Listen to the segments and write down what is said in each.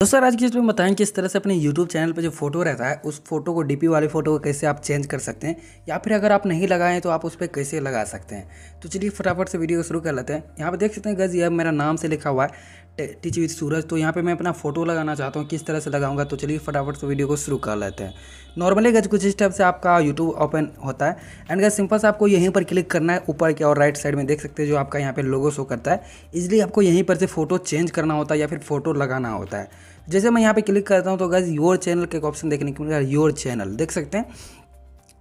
तो सर आज की इसमें बताएं किस तरह से अपने YouTube चैनल पर जो फोटो रहता है उस फोटो को डीपी वाले फ़ोटो को कैसे आप चेंज कर सकते हैं या फिर अगर आप नहीं लगाएं तो आप उस पर कैसे लगा सकते हैं तो चलिए फटाफट से वीडियो शुरू कर लेते हैं यहाँ पे देख सकते हैं गज यह मेरा नाम से लिखा हुआ है टीच विद सूरज तो यहाँ पर मैं अपना फोटो लगाना चाहता हूँ किस तरह से लगाऊंगा तो चलिए फटाफट से वीडियो को शुरू कर लेते हैं नॉर्मली गज कुछ इस टाइप से आपका यूट्यूब ओपन होता है एंड गज सिंपल से आपको यहीं पर क्लिक करना है ऊपर के और राइट साइड में देख सकते हैं जो आपका यहाँ पर लोगो शो करता है इसलिए आपको यहीं पर से फोटो चेंज करना होता है या फिर फोटो लगाना होता है जैसे मैं यहाँ पे क्लिक करता हूँ तो गैस योर चैनल का एक ऑप्शन देखने को मिलेगा योर चैनल देख सकते हैं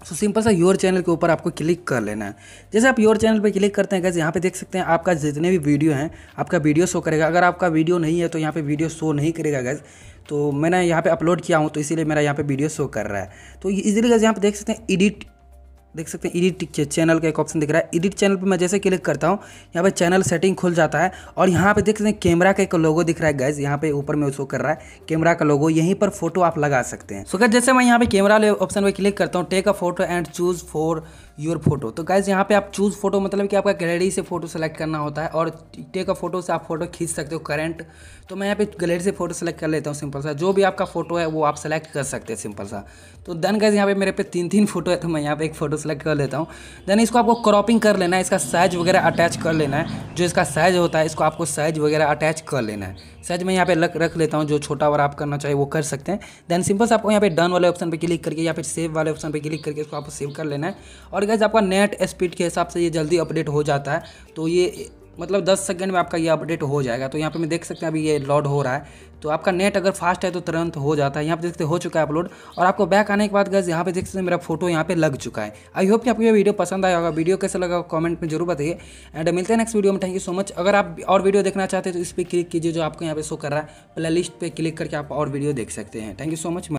सो सिंपल सा योर चैनल के ऊपर आपको क्लिक कर लेना है जैसे आप योर चैनल पे क्लिक करते हैं गैस यहाँ पे देख सकते हैं आपका जितने भी वीडियो हैं आपका वीडियो शो करेगा अगर आपका वीडियो नहीं है तो यहाँ पे वीडियो शो नहीं करेगा गैस तो मैंने यहाँ पे अपलोड किया हूँ तो इसीलिए मेरा यहाँ पे वीडियो शो कर रहा है तो इजीली गैस यहाँ पे देख सकते हैं एडिट देख सकते हैं इडिट चैनल का एक ऑप्शन दिख रहा है एडिट चैनल पे मैं जैसे क्लिक करता हूँ यहाँ पे चैनल सेटिंग खुल जाता है और यहाँ पे देख सकते हैं कैमरा का एक लोगो दिख रहा है गैस यहाँ पे ऊपर में शो कर रहा है कैमरा का लोगो यहीं पर फोटो आप लगा सकते हैं सो so, जैसे मैं यहाँ पे कैमरा ऑप्शन पर क्लिक करता हूँ take a photo and choose for your photo तो गैस यहाँ पे आप चूज फोटो मतलब कि आपका गैलरी से फोटो सेलेक्ट करना होता है और टेक अ फोटो से आप फोटो खींच सकते हो करेंट तो मैं यहाँ पे गैलरी से फोटो सेलेक्ट कर लेता हूँ सिंपल सा जो भी आपका फोटो है वो आप सेलेक्ट कर सकते हैं सिंपल सा तो देन गैस यहाँ पे मेरे पे तीन तीन फोटो है तो मैं यहाँ पे एक फोटो सेलेक्ट कर लेता हूँ देन इसको आपको क्रॉपिंग कर लेना है इसका साइज वगैरह अटैच कर लेना है जो इसका साइज होता है इसको आपको साइज वगैरह अटैच कर लेना है साइज मैं यहाँ पे रख रख लेता हूँ जो छोटा वाला आप करना चाहिए वो कर सकते हैं देन सिंपल से आपको यहाँ पे डन वाले ऑप्शन पर क्लिक करके या फिर सेव वाले ऑप्शन पर क्लिक करके इसको आपको सेव कर लेना है और गैस आपका नेट स्पीड के हिसाब से ये जल्दी अपडेट हो जाता है तो ये मतलब 10 सेकंड में आपका ये अपडेट हो जाएगा तो यहाँ पे मैं देख सकते हैं अभी ये लोड हो रहा है तो आपका नेट अगर फास्ट है तो तुरंत हो जाता है यहाँ पे देखते हो चुका है अपलोड और आपको बैक आने के बाद गज यहाँ पे देख सकते हैं मेरा फोटो यहाँ पे लग चुका है आई होप कि आपको ये वीडियो पसंद आया होगा वीडियो कैसे लगा कॉमेंट में जरूर बताइए एंड मिलते हैं नेक्स्ट वीडियो में थैंक यू सो मच अगर आप और वीडियो देखना चाहते हैं तो इस पर क्लिक कीजिए जो आपको यहाँ पे शो कर रहा है प्ले लिस्ट पर क्लिक करके आप और वीडियो देख सकते हैं थैंक यू सो मच